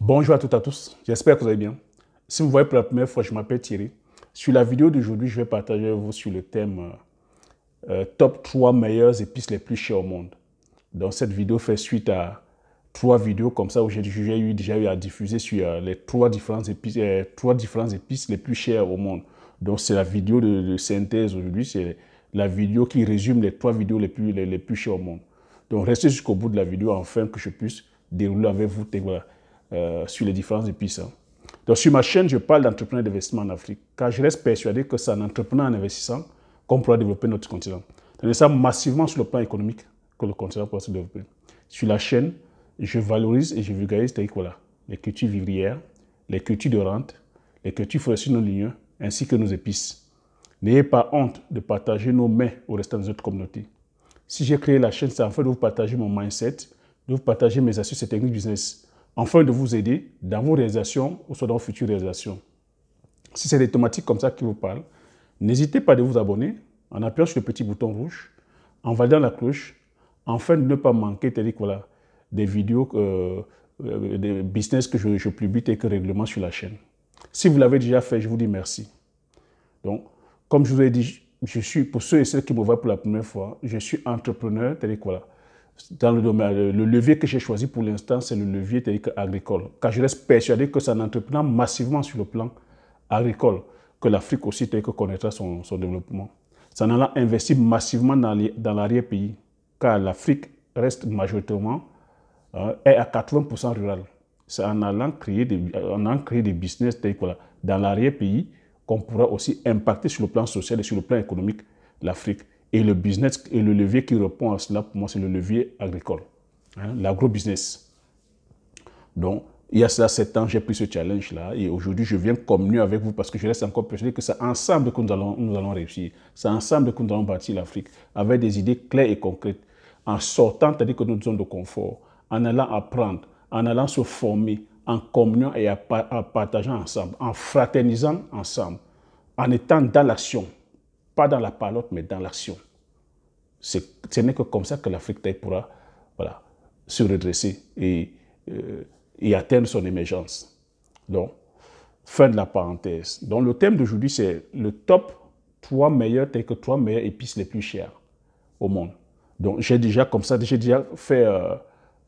Bonjour à toutes et à tous, j'espère que vous allez bien. Si vous voyez pour la première fois, je m'appelle Thierry. Sur la vidéo d'aujourd'hui, je vais partager avec vous sur le thème euh, euh, Top 3 meilleures épices les plus chères au monde. Donc cette vidéo fait suite à trois vidéos comme ça où j'ai déjà eu à diffuser sur euh, les trois différentes, épices, trois différentes épices les plus chères au monde. Donc c'est la vidéo de, synthèse aujourd'hui, c'est la vidéo qui résume les trois vidéos les plus, les, plus chères au monde. Donc restez jusqu'au bout de la vidéo afin que je puisse dérouler avec vous. Euh, sur les différences de puissance. Donc, sur ma chaîne, je parle d'entrepreneurs d'investissement en Afrique, car je reste persuadé que c'est en et en investissant qu'on pourra développer notre continent. Donc, ça massivement sur le plan économique que le continent pourra se développer. Sur la chaîne, je valorise et je vulgarise, les les cultures vivrières, les cultures de rente, les cultures forestières non lignes ainsi que nos épices. N'ayez pas honte de partager nos mains au restant de notre communauté. Si j'ai créé la chaîne, c'est en fait de vous partager mon mindset, de vous partager mes astuces et techniques business Enfin de vous aider dans vos réalisations ou dans vos futures réalisations. Si c'est des thématiques comme ça qui vous parlent, n'hésitez pas de vous abonner en appuyant sur le petit bouton rouge, en validant la cloche, enfin de ne pas manquer voilà, des vidéos euh, euh, des business que je, publie et que règlement sur la chaîne. Si vous l'avez déjà fait, je vous dis merci. Donc, comme je vous ai dit, je suis, pour ceux et celles qui me voient pour la première fois, je suis entrepreneur, tel que voilà, dans le domaine, le levier que j'ai choisi pour l'instant, c'est le levier agricole. Car je reste persuadé que c'est en entreprenant massivement sur le plan agricole que l'Afrique aussi que connaîtra son, développement. C'est en allant investir massivement dans, l'arrière-pays, car l'Afrique reste majoritairement euh, est à 80% rural. C'est en allant créer des, en créer des business dans l'arrière-pays qu'on pourra aussi impacter sur le plan social et sur le plan économique l'Afrique. Et le business et le levier qui répond à cela, pour moi, c'est le levier agricole, hein, l'agro-business. Donc, il y a cela 7 ans, j'ai pris ce challenge-là et aujourd'hui, je viens communier avec vous parce que je reste encore persuadé que c'est ensemble que nous allons, nous allons réussir. C'est ensemble que nous allons bâtir l'Afrique avec des idées claires et concrètes. En sortant, c'est-à-dire que notre zone de confort, en allant apprendre, en allant se former, en communiant et en partageant ensemble, en fraternisant ensemble, en étant dans l'action pas dans la parole, mais dans l'action. Ce n'est que comme ça que l'Afrique taille pourra voilà, se redresser et, euh, et, atteindre son émergence. Donc, fin de la parenthèse. Donc, le thème d'aujourd'hui, c'est le top 3 meilleurs, que trois meilleures épices les plus chères au monde. Donc, j'ai déjà, comme ça, j'ai déjà fait euh,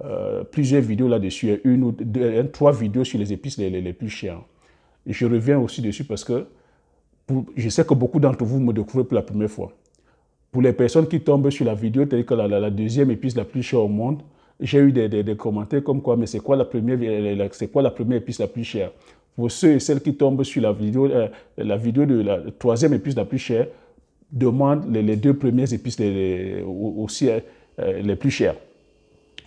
euh, plusieurs vidéos là-dessus, une ou deux, trois vidéos sur les épices les, les plus chères. Et je reviens aussi dessus parce que je sais que beaucoup d'entre vous me découvrent pour la première fois. Pour les personnes qui tombent sur la vidéo, telle que la, la, la deuxième épice la plus chère au monde, j'ai eu des, commentaires comme quoi, mais c'est quoi la première, euh, c'est quoi la première épice la plus chère Pour ceux et celles qui tombent sur la vidéo, euh, la vidéo de la, troisième épice la plus chère, demande les, deux premières épices les, aussi euh, les plus chères.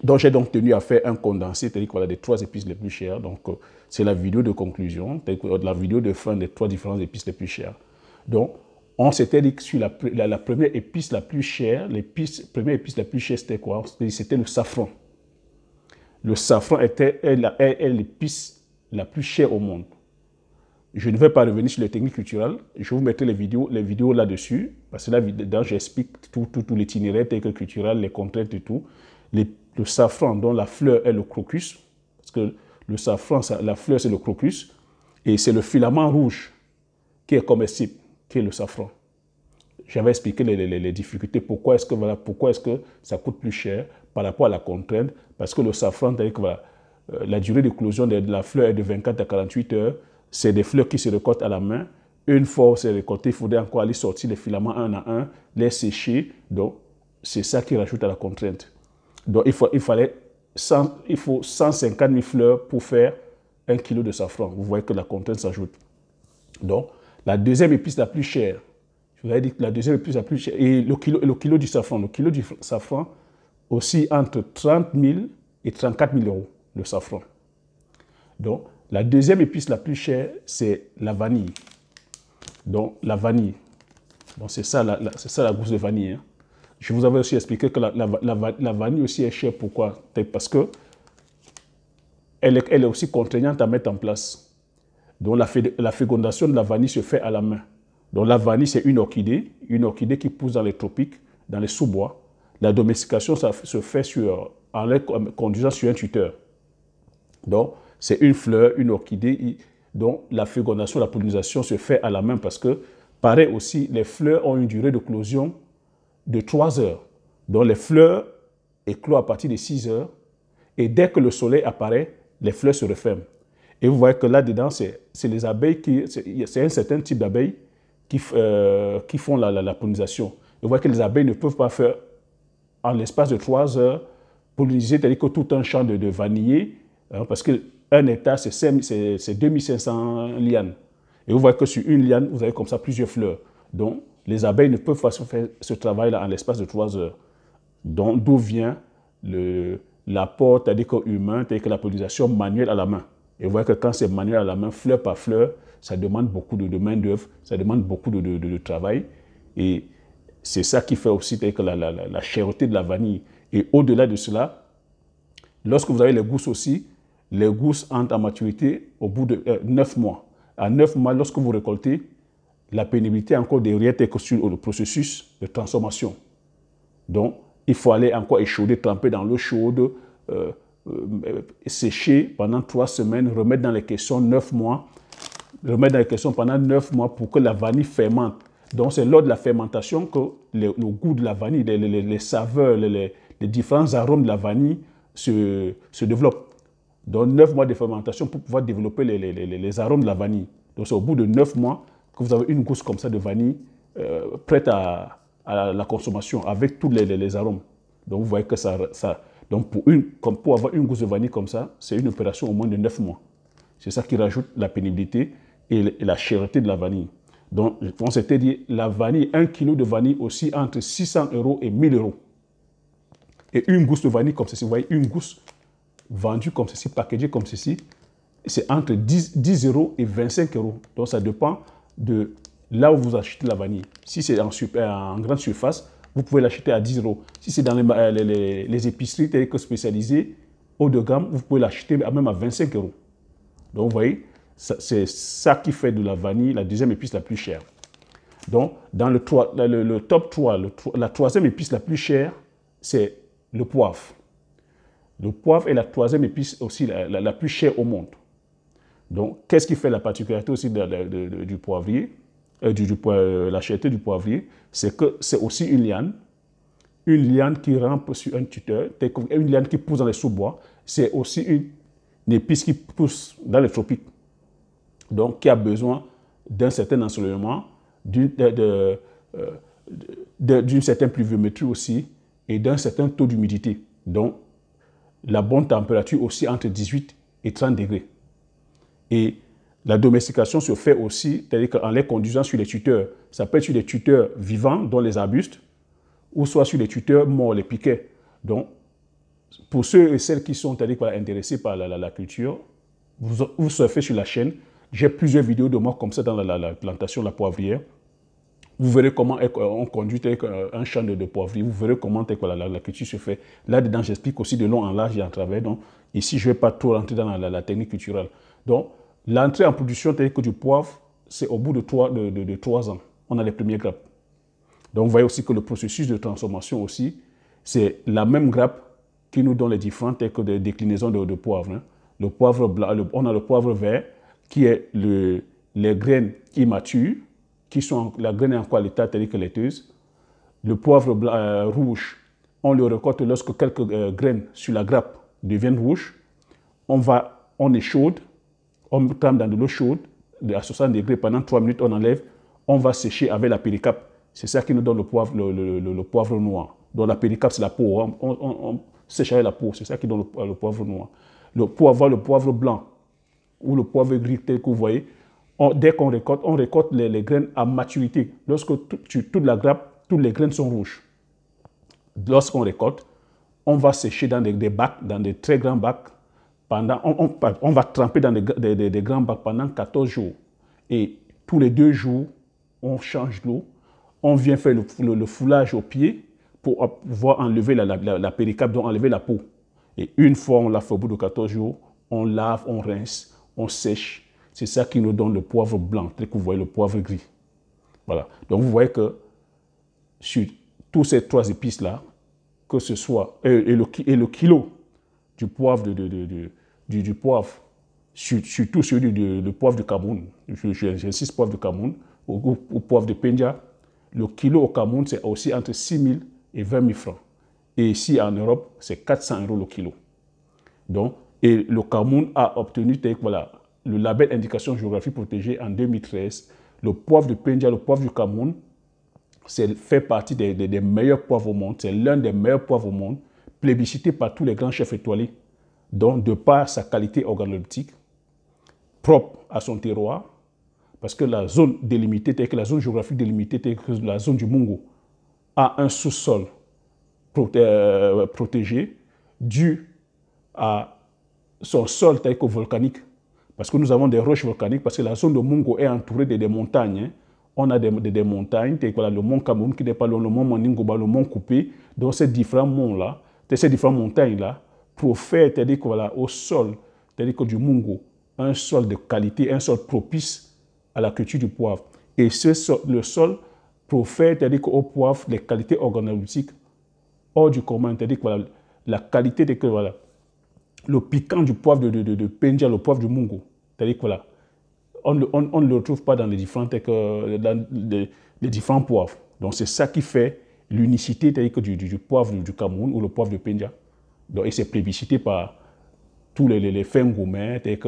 Donc j'ai donc tenu à faire un condensé, c'est-à-dire voilà, des trois épices les plus chères. Donc euh, c'est la vidéo de conclusion, euh, la vidéo de fin des trois différentes épices les plus chères. Donc on s'était dit que sur la, première épice la plus chère, l'épice, première épice la plus chère c'était quoi C'était le safran. Le safran était l'épice la plus chère au monde. Je ne vais pas revenir sur les techniques culturelles. Je vous mettrai les vidéos, les vidéos là-dessus, parce que là, j'explique tout, tout, tout l'itinéraire technique culturel, les contraintes et tout. Les le safran dont la fleur est le crocus, parce que le safran, la fleur, c'est le crocus, et c'est le filament rouge qui est comestible, qui est le safran. J'avais expliqué les, difficultés, pourquoi est-ce que, voilà, pourquoi est-ce que ça coûte plus cher par rapport à la contrainte, parce que le safran, que, euh, la durée d'éclosion de la fleur est de 24 à 48 heures, c'est des fleurs qui se récoltent à la main, une fois c'est récolté, il faudrait encore aller sortir les filaments un à un, les sécher, donc c'est ça qui rajoute à la contrainte. Donc il, faut, 150 000 fleurs pour faire un kilo de safran. Vous voyez que la contrainte s'ajoute. Donc la deuxième épice la plus chère, je vous avais dit que la deuxième épice la plus chère, et le kilo, le kilo du safran, le kilo du safran aussi entre 30 000 et 34 000 euros, de safran. Donc la deuxième épice la plus chère, c'est la vanille. Donc la vanille. Bon, c'est ça, c'est ça la gousse de vanille. Hein. Je vous avais aussi expliqué que la, vanille aussi est chère. Pourquoi Parce que elle est, aussi contraignante à mettre en place. Donc la, la fécondation de la vanille se fait à la main. Donc la vanille, c'est une orchidée, une orchidée qui pousse dans les tropiques, dans les sous-bois. La domestication, ça se fait sur, en la conduisant sur un tuteur. Donc, c'est une fleur, une orchidée, dont la fécondation, la pollinisation se fait à la main parce que, pareil aussi, les fleurs ont une durée de closion de 3 heures, dont les fleurs éclosent à partir de 6 heures. Et dès que le soleil apparaît, les fleurs se referment. Et vous voyez que là-dedans, c'est les abeilles qui. C'est un certain type d'abeilles qui, euh, qui font la, pollinisation. vous voyez que les abeilles ne peuvent pas faire, en l'espace de 3 heures, polliniser, cest que tout un champ de, de vanillés, hein, parce qu'un état c'est 2500 lianes. Et vous voyez que sur une liane, vous avez comme ça plusieurs fleurs. Donc, les abeilles ne peuvent pas faire ce travail-là en l'espace de trois heures. Donc, d'où vient l'apport, cest à humain, cest que la pollinisation manuelle à la main. Et vous voyez que quand c'est manuel à la main, fleur par fleur, ça demande beaucoup de, main-d'œuvre, ça demande beaucoup de, travail. Et c'est ça qui fait aussi que la, la, de la vanille. Et au-delà de cela, lorsque vous avez les gousses aussi, les gousses entrent en maturité au bout de euh, neuf 9 mois. À 9 mois, lorsque vous récoltez, la pénibilité encore derrière que sur le processus de transformation. Donc, il faut aller encore échauder, tremper dans l'eau chaude, euh, euh, sécher pendant trois semaines, remettre dans les questions neuf mois, remettre dans les questions pendant neuf mois pour que la vanille fermente. Donc, c'est lors de la fermentation que le, goûts goût de la vanille, les, saveurs, les, différents arômes de la vanille se, se développent. Donc, neuf mois de fermentation pour pouvoir développer les, arômes de la vanille. Donc, c'est au bout de neuf mois vous avez une gousse comme ça de vanille euh, prête à, la consommation avec tous les, les, arômes. Donc vous voyez que ça... ça donc pour, une, comme pour avoir une gousse de vanille comme ça, c'est une opération au moins de 9 mois. C'est ça qui rajoute la pénibilité et la chèreté de la vanille. Donc on s'était dit, la vanille, un kilo de vanille aussi entre 600 euros et 1000 euros. Et une gousse de vanille comme ceci, vous voyez, une gousse vendue comme ceci, packagée comme ceci, c'est entre 10, 10 euros et 25 euros. Donc ça dépend de là où vous achetez la vanille. Si c'est en, euh, en, grande surface, vous pouvez l'acheter à 10 euros. Si c'est dans les, euh, les, les épiceries spécialisées, haut de gamme, vous pouvez l'acheter même à 25 euros. Donc, vous voyez, c'est ça qui fait de la vanille la deuxième épice la plus chère. Donc, dans le, le top 3, la troisième épice la plus chère, c'est le poivre. Le poivre est la troisième épice aussi la plus chère au monde. Donc, qu'est-ce qui fait la particularité aussi du poivrier, euh, du, du, euh, la du poivrier C'est que c'est aussi une liane. Une liane qui rampe sur un tuteur, une liane qui pousse dans les sous-bois, c'est aussi une, épice qui pousse dans les tropiques. Donc, qui a besoin d'un certain ensoleillement, d'une euh, certaine pluviométrie aussi et d'un certain taux d'humidité. Donc, la bonne température aussi entre 18 et 30 degrés. Et la domestication se fait aussi, c'est-à-dire les conduisant sur les tuteurs. Ça peut être sur les tuteurs vivants, dont les arbustes, ou soit sur les tuteurs morts, les piquets. Donc, pour ceux et celles qui sont intéressés par la, culture, vous, vous, surfez sur la chaîne. J'ai plusieurs vidéos de moi comme ça dans la, la plantation la poivrière. Vous verrez comment on conduit un champ de, de Vous verrez comment la, culture se fait. Là-dedans, j'explique aussi de long en large et en travers. Donc, ici, je ne vais pas trop rentrer dans la, technique culturelle. Donc, L'entrée en production telle que du poivre, c'est au bout de trois, de, ans. On a les premières grappes. Donc vous voyez aussi que le processus de transformation aussi, c'est la même grappe qui nous donne les différentes telles que déclinaisons de, poivre. Hein. Le poivre on a le poivre vert qui est le, les graines immatures, qui sont la graine est en à l'état que laiteuse. Le poivre euh, rouge, on le recorte lorsque quelques euh, graines sur la grappe deviennent rouges. On va, on on trempe dans de l'eau chaude à 60 degrés pendant 3 minutes, on enlève, on va sécher avec la péricape. C'est ça qui nous donne le poivre, le, poivre noir. Donc la péricape, c'est la peau. On, on, avec la peau, c'est ça qui donne le, poivre noir. Le, pour avoir le poivre blanc ou le poivre gris tel que vous voyez, dès qu'on récolte, on récolte les, graines à maturité. Lorsque tu, toute la grappe, toutes les graines sont rouges. Lorsqu'on récolte, on va sécher dans des bacs, dans des très grands bacs, on, va tremper dans des, grands bacs pendant 14 jours. Et tous les deux jours, on change l'eau, on vient faire le, foulage au pied pour pouvoir enlever la, la, la, donc enlever la peau. Et une fois on l'a fait au bout de 14 jours, on lave, on rince, on sèche. C'est ça qui nous donne le poivre blanc, vous le poivre gris. Voilà. Donc vous voyez que sur tous ces trois épices-là, que ce soit, euh, et, le, et le kilo du poivre de du, poivre, surtout celui du, poivre du Cameroun. J'insiste, poivre du Cameroun, au, poivre de Penja. Le kilo au Cameroun, c'est aussi entre 6 000 et 20 000 francs. Et ici, en Europe, c'est 400 euros le kilo. Donc, et le Cameroun a obtenu voilà, le label indication géographique protégée en 2013. Le poivre de Penja, le poivre du Cameroun, fait partie des, des meilleurs poivres au monde. C'est l'un des meilleurs poivres au monde, plébiscité par tous les grands chefs étoilés donc, de par sa qualité organoleptique, propre à son terroir, parce que la zone délimitée, telle que la zone géographique délimitée, telle que la zone du Mungo, a un sous-sol euh, protégé dû à son sol tel volcanique. Parce que nous avons des roches volcaniques, parce que la zone de Mungo est entourée de des montagnes. Hein. On a des, des, montagnes, que le mont Cameroun qui n'est pas loin, le mont Maningoba, le mont Coupé. Dans ces différents monts-là, ces différentes montagnes-là, profère, cest voilà, au sol, c'est-à-dire que du mungo, un sol de qualité, un sol propice à la culture du poivre. Et ce le sol profère, c'est-à-dire au poivre, les qualités organoleptiques hors du commun, que voilà, la qualité que voilà, le piquant du poivre de, de, de, le poivre du mungo, que voilà, on ne on, le retrouve pas dans les différents, euh, dans différents poivres. Donc c'est ça qui fait l'unicité, cest que du, du, du, poivre du Cameroun ou le poivre de Pendja et c'est s'est plébiscité par tous les, fins gourmets, que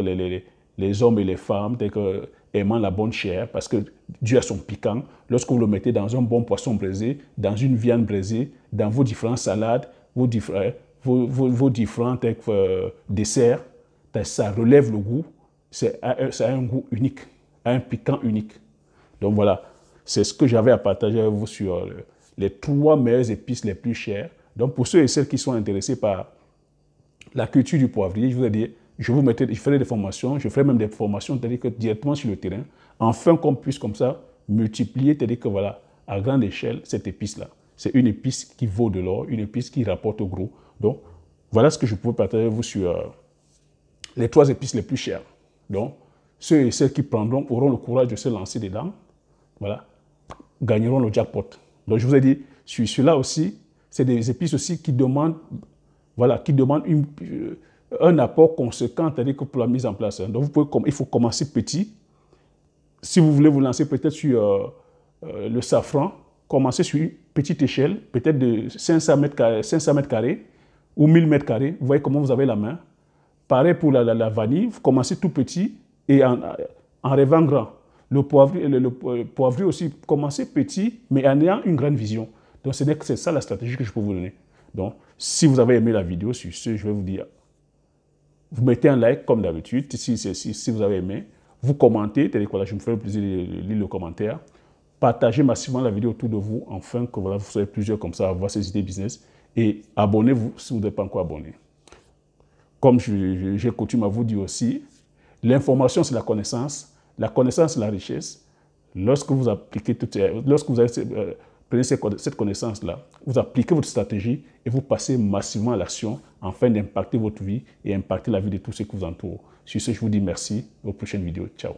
les, hommes et les femmes, tels que aimant la bonne chair, parce que Dieu a son piquant. Lorsque vous le mettez dans un bon poisson braisé, dans une viande braisée, dans vos différentes salades, vos, différents, euh, vos, différents euh, desserts, ben, ça relève le goût. C'est, euh, ça a un goût unique, un piquant unique. Donc voilà, c'est ce que j'avais à partager avec vous sur les trois meilleures épices les plus chères donc pour ceux et celles qui sont intéressés par la culture du poivrier, je vous ai dit, je vous mettais, je ferai des formations, je ferai même des formations, cest que directement sur le terrain, enfin qu'on puisse comme ça multiplier, c'est-à-dire que voilà, à grande échelle, cette épice-là. C'est une épice qui vaut de l'or, une épice qui rapporte au gros. Donc, voilà ce que je pouvais partager avec vous sur euh, les trois épices les plus chères. Donc, ceux et celles qui prendront auront le courage de se lancer dedans, voilà, gagneront le jackpot. Donc, je vous ai dit, sur là aussi, c'est des épices aussi qui demandent, voilà, qui demandent euh, un apport conséquent, cest que pour la mise en place. Donc, vous pouvez, il faut commencer petit. Si vous voulez vous lancer peut-être sur euh, euh, le safran, commencez sur une petite échelle, peut-être de 500 mètres carrés, 500 mètres carrés ou 1000 mètres carrés. Vous voyez comment vous avez la main. Pareil pour la, vanille, vous commencez tout petit et en, rêvant grand. Le poivrier, poivrier aussi, commencez petit, mais en ayant une grande vision. Donc, c'est ça la stratégie que je peux vous donner. Donc, si vous avez aimé la vidéo, sur ce, je vais vous dire, vous mettez un like comme d'habitude, si, si, si, vous avez aimé, vous commentez, je me ferai plaisir de lire le commentaire, partagez massivement la vidéo autour de vous, afin que voilà, vous soyez plusieurs comme ça à voir ces idées business, et abonnez-vous si vous n'êtes pas encore abonné. Comme j'ai coutume à vous dire aussi, l'information c'est la connaissance, la connaissance c'est la richesse. Lorsque vous appliquez toutes ces, lorsque vous avez euh, Prenez cette connaissance-là, vous appliquez votre stratégie et vous passez massivement à l'action afin d'impacter votre vie et impacter la vie de tous ceux qui vous entourent. Sur ce, je vous dis merci. Aux prochaines vidéos. Ciao.